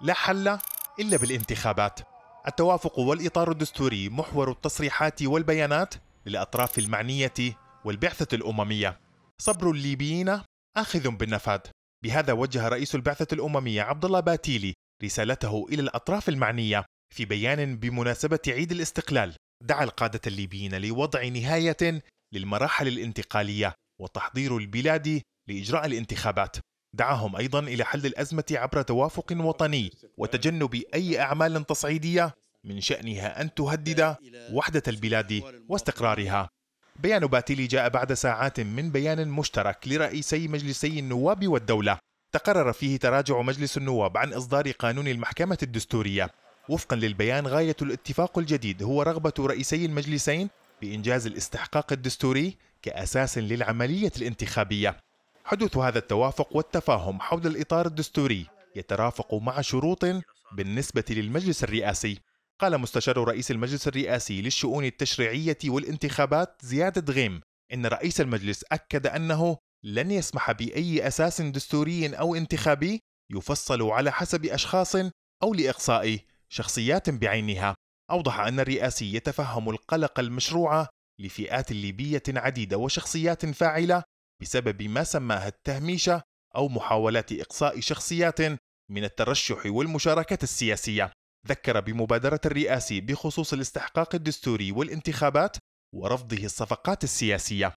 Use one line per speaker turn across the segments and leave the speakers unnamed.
لا حل إلا بالانتخابات التوافق والإطار الدستوري محور التصريحات والبيانات للأطراف المعنية والبعثة الأممية صبر الليبيين آخذ بالنفاذ بهذا وجه رئيس البعثة الأممية عبد الله باتيلي رسالته إلى الأطراف المعنية في بيان بمناسبة عيد الاستقلال دعا القادة الليبيين لوضع نهاية للمراحل الانتقالية وتحضير البلاد لإجراء الانتخابات دعاهم أيضا إلى حل الأزمة عبر توافق وطني وتجنب أي أعمال تصعيدية من شأنها أن تهدد وحدة البلاد واستقرارها بيان باتيلي جاء بعد ساعات من بيان مشترك لرئيسي مجلسي النواب والدولة تقرر فيه تراجع مجلس النواب عن إصدار قانون المحكمة الدستورية وفقا للبيان غاية الاتفاق الجديد هو رغبة رئيسي المجلسين بإنجاز الاستحقاق الدستوري كأساس للعملية الانتخابية حدوث هذا التوافق والتفاهم حول الإطار الدستوري يترافق مع شروط بالنسبة للمجلس الرئاسي قال مستشار رئيس المجلس الرئاسي للشؤون التشريعية والانتخابات زيادة غيم إن رئيس المجلس أكد أنه لن يسمح بأي أساس دستوري أو انتخابي يفصل على حسب أشخاص أو لإقصاء شخصيات بعينها أوضح أن الرئاسي يتفهم القلق المشروع لفئات ليبية عديدة وشخصيات فاعلة بسبب ما سماها التهميشه او محاولات اقصاء شخصيات من الترشح والمشاركه السياسيه ذكر بمبادره الرئاسي بخصوص الاستحقاق الدستوري والانتخابات ورفضه الصفقات السياسيه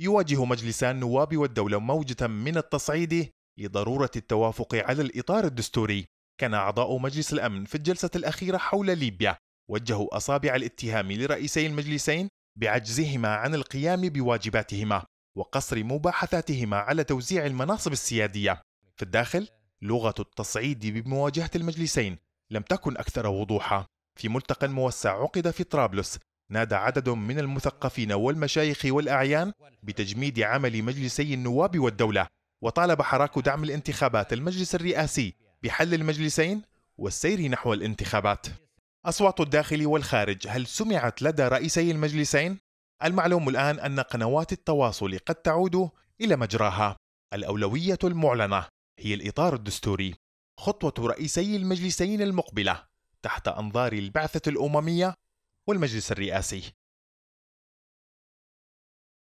يواجه مجلس النواب والدوله موجه من التصعيد لضروره التوافق على الاطار الدستوري كان اعضاء مجلس الامن في الجلسه الاخيره حول ليبيا وجهوا اصابع الاتهام لرئيسي المجلسين بعجزهما عن القيام بواجباتهما وقصر مباحثاتهما على توزيع المناصب السيادية في الداخل لغة التصعيد بمواجهة المجلسين لم تكن أكثر وضوحا في ملتقى موسع عقد في طرابلس نادى عدد من المثقفين والمشايخ والأعيان بتجميد عمل مجلسي النواب والدولة وطالب حراك دعم الانتخابات المجلس الرئاسي بحل المجلسين والسير نحو الانتخابات أصوات الداخل والخارج هل سمعت لدى رئيسي المجلسين؟ المعلوم الآن أن قنوات التواصل قد تعود إلى مجراها الأولوية المعلنة هي الإطار الدستوري خطوة رئيسي المجلسين المقبلة تحت أنظار البعثة الأممية والمجلس الرئاسي